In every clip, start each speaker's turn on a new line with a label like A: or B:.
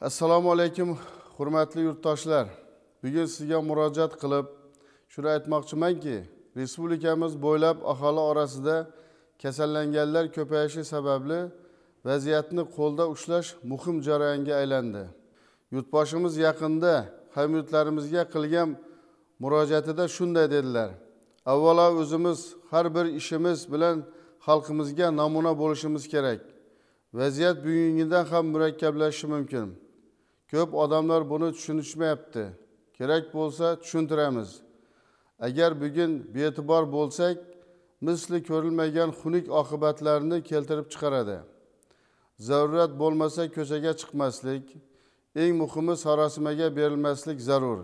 A: assalomu alaykum hurmatli yurtdoshlar bugun sizga murojaat qilib shuni aytmoqchimanki respublikamiz bo'ylab aholi orasida kasallanganlar ko'payishi sababli vaziyatni qo'lda ushlash muhim jarayonga aylandi yurtboshimiz yaqinda hamyurtlarimizga qilgan murojaatida shunday dedilar avvalo o'zimiz har bir ishimiz bilan xalqimizga namuna bo'lishimiz kerak vaziyat bugungidan ham murakkablashishi mumkin ko'p odamlar buni tushunishmayapti kerak bo'lsa tushuntiramiz agar bugun bee'tibor bo'lsak misli ko'rilmagan xunuk oqibatlarni keltirib chiqaradi zarurat bo'lmasa ko'chaga chiqmaslik eng muhimi sarosimaga berilmaslik zarur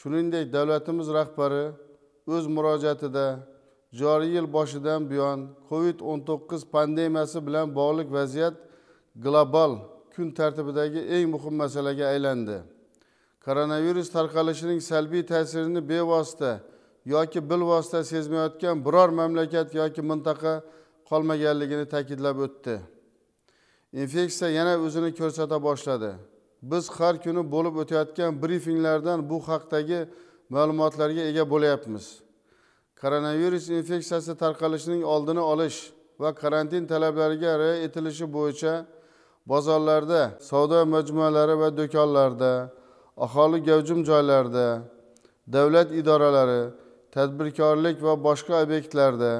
A: shuningdek davlatimiz rahbari o'z murojaatida joriy yil boshidan buyon covid 19 pandemiyasi bilan bog'liq vaziyat global kun tartibidagi eng muhim masalaga aylandi koronavirus tarqalishining salbiy ta'sirini bevosita yoki bilvosita sezmayotgan biror mamlakat yoki mintaqa qolmaganligini ta'kidlab o'tdi infeksiya yana o'zini ko'rsata boshladi biz har kuni bo'lib o'tayotgan brifinglardan bu haqdagi ma'lumotlarga ega bo'lyapmiz koronavirus infeksiyasi tarqalishining oldini olish va karantin talablariga rioya etilishi bo'yicha bozorlarda savdo majmualari va do'konlarda aholi gavjum joylarda davlat idoralari tadbirkorlik va boshqa obyektlarda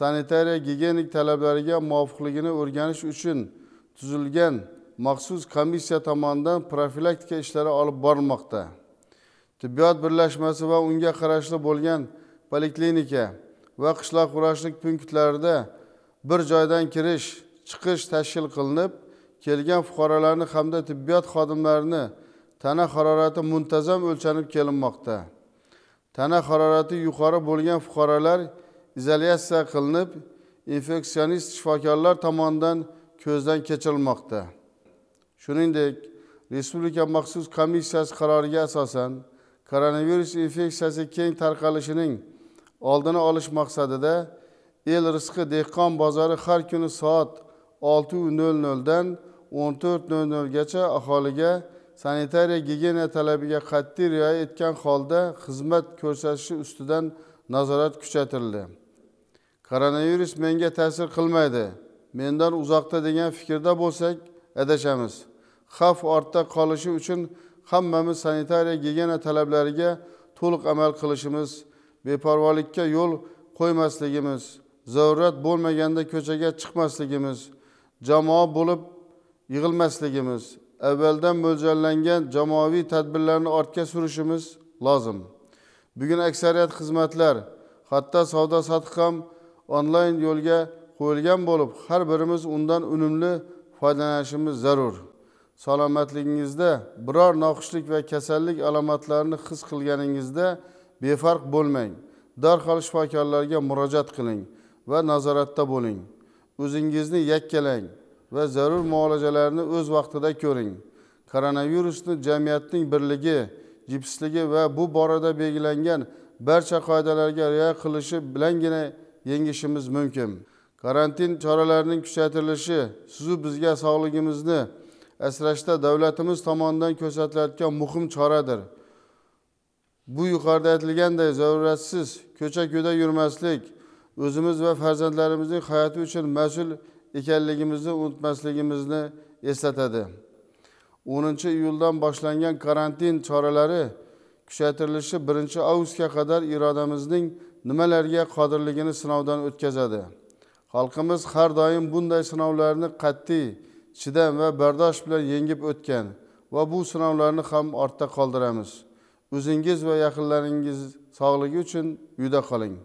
A: sanitariya gigiyenik talablariga muvofiqligini o'rganish uchun tuzilgan maxsus komissiya tomonidan profilaktika ishlari olib borilmoqda tibbiyot birlashmasi va unga qarashli bo'lgan poliklinika va qishloq vrachlik punktlarida bir joydan kirish chiqish tashkil qilinib kelgan fuqarolarni hamda tibbiyot xodimlarini tana harorati muntazam o'lchanib kelinmoqda tana harorati yuqori bo'lgan fuqarolar izolyatsiya qilinib infeksionist shifokorlar tomonidan ko'zdan kechirilmoqda shuningdek respublika maxsus komissiyasi qaroriga asosan koronavirus infeksiyasi keng tarqalishining oldini olish maqsadida el rizqi dehqon bozori har kuni soat olti nol noldan o'n to'rt nol nolgacha aholiga sanitariya gigiyena talabiga qat'iy rioya etgan holda xizmat ko'rsatishi ustidan nazorat kuchaytirildi koronavirus menga ta'sir qilmaydi mendan uzoqda degan fikrda bo'lsak adashamiz xavf ortda qolishi uchun hammamiz sanitariya gigiyena talablariga to'liq amal qilishimiz beparvolikka yo'l qo'ymasligimiz zarurat bo'lmaganda ko'chaga chiqmasligimiz jamoa bo'lib yig'ilmasligimiz avvaldan mo'ljallangan jamoaviy tadbirlarni ortga surishimiz lozim bugun aksariyat xizmatlar hatto savdo sotiq ham onlayn yo'lga qo'yilgan bo'lib har birimiz undan unumli foydalanishimiz zarur salomatligingizda biror noxushlik va kasallik alomatlarini his qilganingizda befarq bo'lmang darhol shifokorlarga murojaat qiling va nazoratda bo'ling o'zingizni yakkalang va zarur muolajalarni o'z vaqtida ko'ring koronavirusni jamiyatning birligi jipsligi va bu borada belgilangan barcha qoidalarga rioya qilishi bilangina yengishimiz mumkin karantin choralarining kuchaytirilishi sizu bizga sog'ligimizni asrashda davlatimiz tomonidan ko'rsatilayotgan muhim choradir bu yuqorida aytilganday zaruratsiz ko'cha ko'da yurmaslik o'zimiz va farzandlarimizning hayoti uchun mas'ul ekanligimizni unutmasligimizni eslatadi o'ninchi iyuldan boshlangan karantin choralari kuchaytirilishi birinchi avgustga qadar irodamizning nimalarga qodirligini sinovdan o'tkazadi xalqimiz har doim bunday sinovlarni qat'iy chidam va bardosh bilan yengib o'tgan va bu sinovlarni ham ortda qoldiramiz o'zingiz va yaqinlaringiz sog'ligi uchun uyda qoling